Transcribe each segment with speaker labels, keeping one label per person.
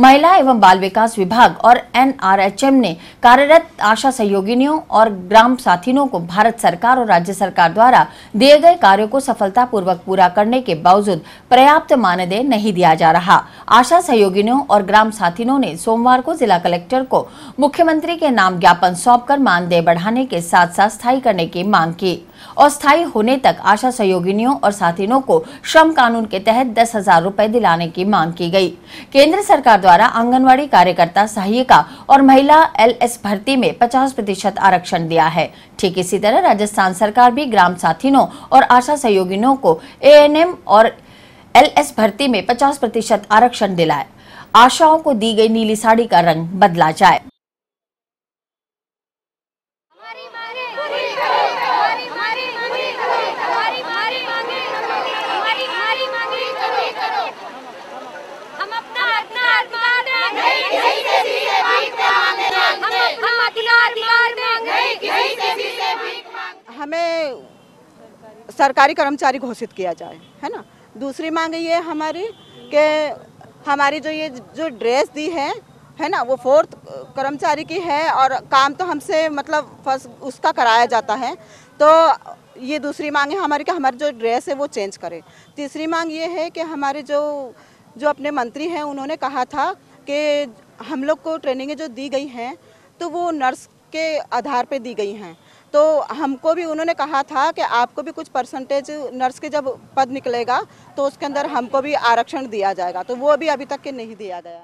Speaker 1: महिला एवं बाल विकास विभाग और एनआरएचएम ने कार्यरत आशा सहयोगिनियों और ग्राम साथिनों को भारत सरकार और राज्य सरकार द्वारा दिए गए कार्यों को सफलतापूर्वक पूरा करने के बावजूद पर्याप्त मानदेय नहीं दिया जा रहा आशा सहयोगिनियों और ग्राम साथिनों ने सोमवार को जिला कलेक्टर को मुख्यमंत्री के नाम ज्ञापन कर मानदेय बढ़ाने के साथ साथ स्थायी करने की मांग की अस्थायी होने तक आशा सहयोगिनियों और साथियों को श्रम कानून के तहत दस हजार रूपए दिलाने की मांग की गई केंद्र सरकार द्वारा आंगनवाड़ी कार्यकर्ता सहायिका और महिला एलएस भर्ती में पचास प्रतिशत आरक्षण दिया है ठीक इसी तरह राजस्थान सरकार भी ग्राम साथिनों और आशा सहयोगिनियों को ए और एस भर्ती में पचास प्रतिशत आरक्षण दिलाए आशाओं को दी गई नीली साड़ी का रंग बदला जाए
Speaker 2: हमें सरकारी कर्मचारी घोषित किया जाए है ना दूसरी मांग ये हमारी कि हमारी जो ये जो ड्रेस दी है है ना वो फोर्थ कर्मचारी की है और काम तो हमसे मतलब फर्स्ट उसका कराया जाता है तो ये दूसरी मांग है हमारी कि हमारी जो ड्रेस है वो चेंज करें तीसरी मांग ये है कि हमारे जो जो अपने मंत्री हैं उन्होंने कहा था कि हम लोग को ट्रेनिंगें जो दी गई हैं तो वो नर्स के आधार पे दी गई हैं तो हमको भी उन्होंने कहा था कि आपको भी कुछ परसेंटेज नर्स के जब पद निकलेगा तो उसके अंदर हमको भी आरक्षण दिया जाएगा तो वो भी अभी तक के नहीं दिया गया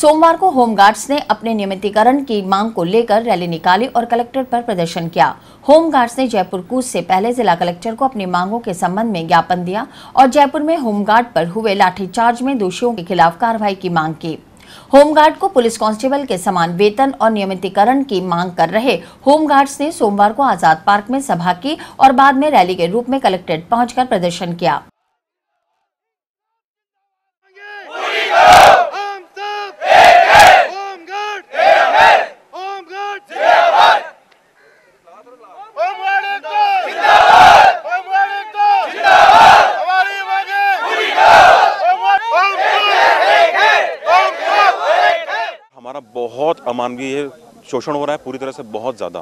Speaker 1: सोमवार को होमगार्ड्स ने अपने नियमितीकरण की मांग को लेकर रैली निकाली और कलेक्टर पर प्रदर्शन किया होमगार्ड्स ने जयपुर कूच से पहले जिला कलेक्टर को अपनी मांगों के संबंध में ज्ञापन दिया और जयपुर में होमगार्ड पर हुए लाठीचार्ज में दोषियों के खिलाफ कार्रवाई की मांग की होमगार्ड को पुलिस कांस्टेबल के समान वेतन और नियमितीकरण की मांग कर रहे होमगार्ड्स ने सोमवार को आजाद पार्क में सभा की और बाद में रैली के रूप में कलेक्ट्रेट पहुंचकर प्रदर्शन किया
Speaker 3: बहुत अमानवीय शोषण हो रहा है पूरी तरह से बहुत ज़्यादा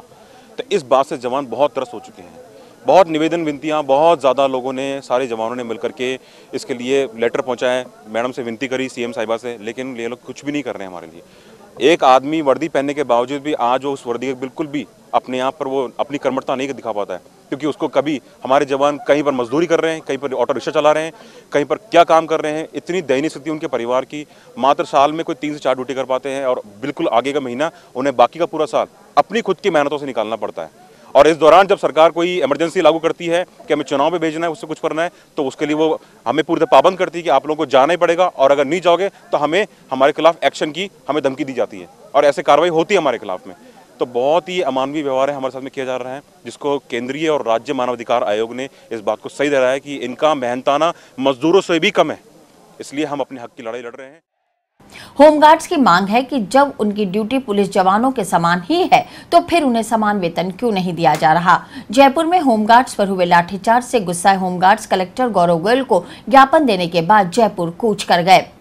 Speaker 3: तो इस बात से जवान बहुत त्रस्त हो चुके हैं बहुत निवेदन विनतियाँ बहुत ज़्यादा लोगों ने सारे जवानों ने मिलकर के इसके लिए लेटर पहुँचाए मैडम से विनती करी सीएम साहिबा से लेकिन ये लोग कुछ भी नहीं कर रहे हैं हमारे लिए एक आदमी वर्दी पहनने के बावजूद भी आज वो उस वर्दी के बिल्कुल भी अपने आप पर वो अपनी कर्मठता नहीं दिखा पाता है क्योंकि उसको कभी हमारे जवान कहीं पर मजदूरी कर रहे हैं कहीं पर ऑटो रिक्शा चला रहे हैं कहीं पर क्या काम कर रहे हैं इतनी दयनीय स्थिति उनके परिवार की मात्र साल में कोई तीन से चार ड्यूटी कर पाते हैं और बिल्कुल आगे का महीना उन्हें बाकी का पूरा साल अपनी खुद की मेहनतों से निकालना पड़ता है और इस दौरान जब सरकार कोई इमरजेंसी लागू करती है कि हमें चुनाव में भेजना है उससे कुछ करना है तो उसके लिए वो हमें पूरी तरह पाबंद करती है कि आप लोगों को जाना ही पड़ेगा और अगर नहीं जाओगे तो हमें हमारे खिलाफ एक्शन की हमें धमकी दी जाती है और ऐसे कार्रवाई होती है हमारे खिलाफ में तो बहुत ही अमानवीय व्यवहार है हमारे साथ में किया जा रहा है जिसको केंद्रीय और राज्य मानवाधिकार आयोग ने इस बात को सही धरा है कि इनका मेहनताना मजदूरों से भी कम है इसलिए हम अपने हक की लड़ाई लड़ रहे हैं
Speaker 1: होमगार्ड्स की मांग है कि जब उनकी ड्यूटी पुलिस जवानों के समान ही है तो फिर उन्हें समान वेतन क्यों नहीं दिया जा रहा जयपुर में होमगार्ड्स पर हुए लाठीचार्ज से गुस्साए होमगार्ड्स कलेक्टर गौरव गोयल को ज्ञापन देने के बाद जयपुर कूच कर गए